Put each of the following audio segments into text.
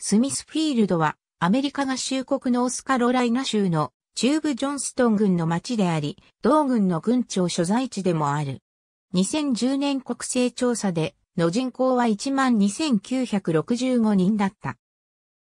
スミスフィールドはアメリカ合衆国のオスカロライナ州の中部ジョンストン郡の町であり、同郡の郡庁所在地でもある。2010年国勢調査での人口は12,965人だった。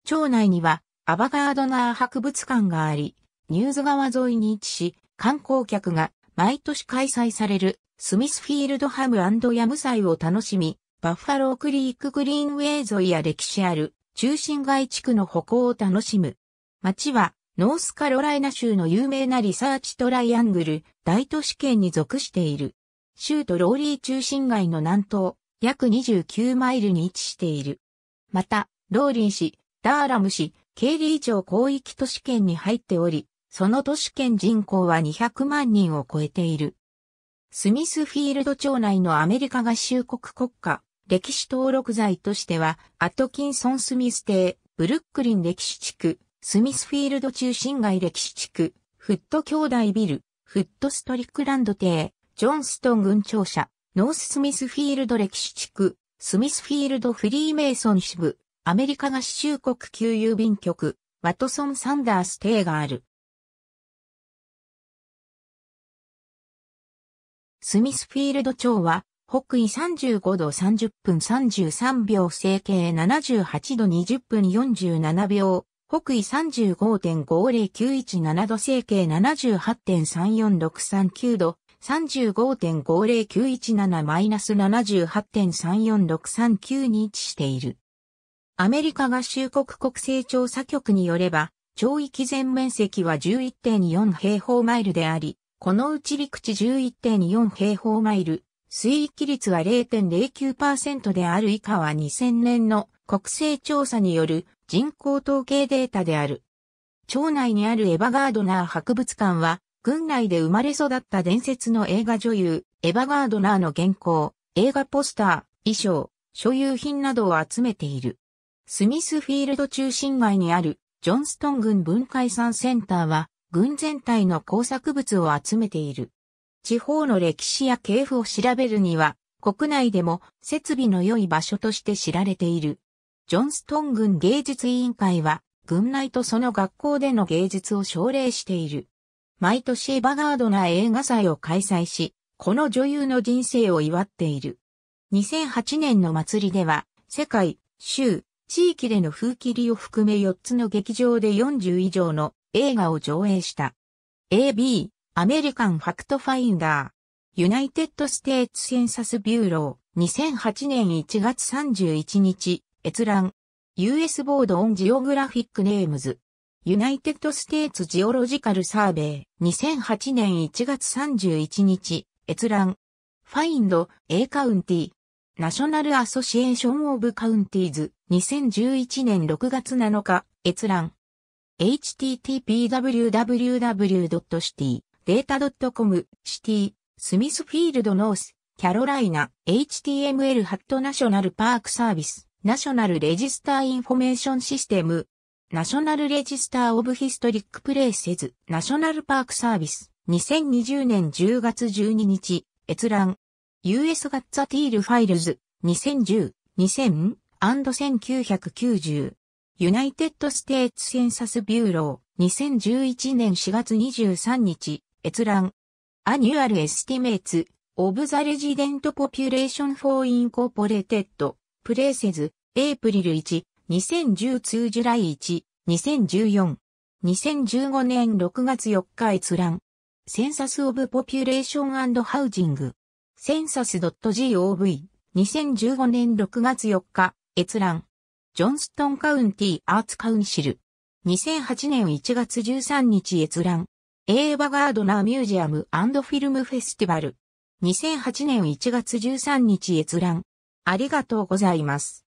町内にはアバガードナー博物館があり、ニューズ川沿いに位置し、観光客が毎年開催されるスミスフィールドハムヤム祭を楽しみ、バッファロークリークグリーンウェイ沿いや歴史ある中心街地区の歩行を楽しむ。街は、ノースカロライナ州の有名なリサーチトライアングル、大都市圏に属している。州都ローリー中心街の南東、約29マイルに位置している。また、ローリン市、ダーラム市、ケーリー町広域都市圏に入っており、その都市圏人口は200万人を超えている。スミスフィールド町内のアメリカ合衆国国家、歴史登録財としては、アトキンソン・スミス邸、ブルックリン歴史地区、スミスフィールド中心街歴史地区、フット兄弟ビル、フットストリックランド邸、ジョンストン軍庁舎、ノーススミスフィールド歴史地区、スミスフィールドフリーメイソン支部、アメリカ合衆国旧郵便局、ワトソン・サンダース邸がある。スミスフィールド町は北緯35度30分33秒、整形78度20分47秒、北緯35.50917度、整形78.34639度、35.50917-78.34639に位置している。アメリカ合衆国国勢調査局によれば、町域全面積は11.4平方マイルであり、このうち陸地11.4平方マイル、水域率は0.09%である以下は2000年の国勢調査による人口統計データである。町内にあるエヴァガードナー博物館は、軍内で生まれ育った伝説の映画女優、エヴァガードナーの原稿、映画ポスター、衣装、所有品などを集めている。スミスフィールド中心街にあるジョンストン軍文化遺産センターは、軍全体の工作物を集めている。地方の歴史や系譜を調べるには、国内でも設備の良い場所として知られている。ジョンストン郡芸術委員会は、軍内とその学校での芸術を奨励している。毎年バガードな映画祭を開催し、この女優の人生を祝っている。2008年の祭りでは、世界、州、地域での風切りを含め4つの劇場で40以上の映画を上映した。AB、アメリカンファクトファインダー、ユナイテッドステーツセンサスビューロー、2008年1月31日、閲覧、US ボードオンジオグラフィックネームズ、ユナイテッドステーツジオロジカルサーベイ、2008年1月31日、閲覧、ファインド、A カウンティ、ナショナルアソシエーションオブカウンティーズ、2011年6月7日、閲覧、http://www.city データ .com、シティ、スミスフィールドノース、キャロライナ、HTML ハットナショナルパークサービス、ナショナルレジスターインフォメーションシステム、ナショナルレジスターオブヒストリックプレイセズ、ナショナルパークサービス、2020年10月12日、閲覧、US ガッツァティールファイルズ、2010、2000、1990、ユナイテッドステーツセンサスビューロー、2011年4月23日、閲覧。アニュアルエスティメイツ、オブザレジデントポピュレーションフォーインコーポレテッド、プレーセズ、エイプリル1、2010ジュライ1、2014。2015年6月4日閲覧。センサスオブポピュレーションハウジング。センサス .gov。2015年6月4日閲覧。ジョンストンカウンティアーツカウンシル。2008年1月13日閲覧。映画ガードナーミュージアムフィルムフェスティバル。2008年1月13日閲覧。ありがとうございます。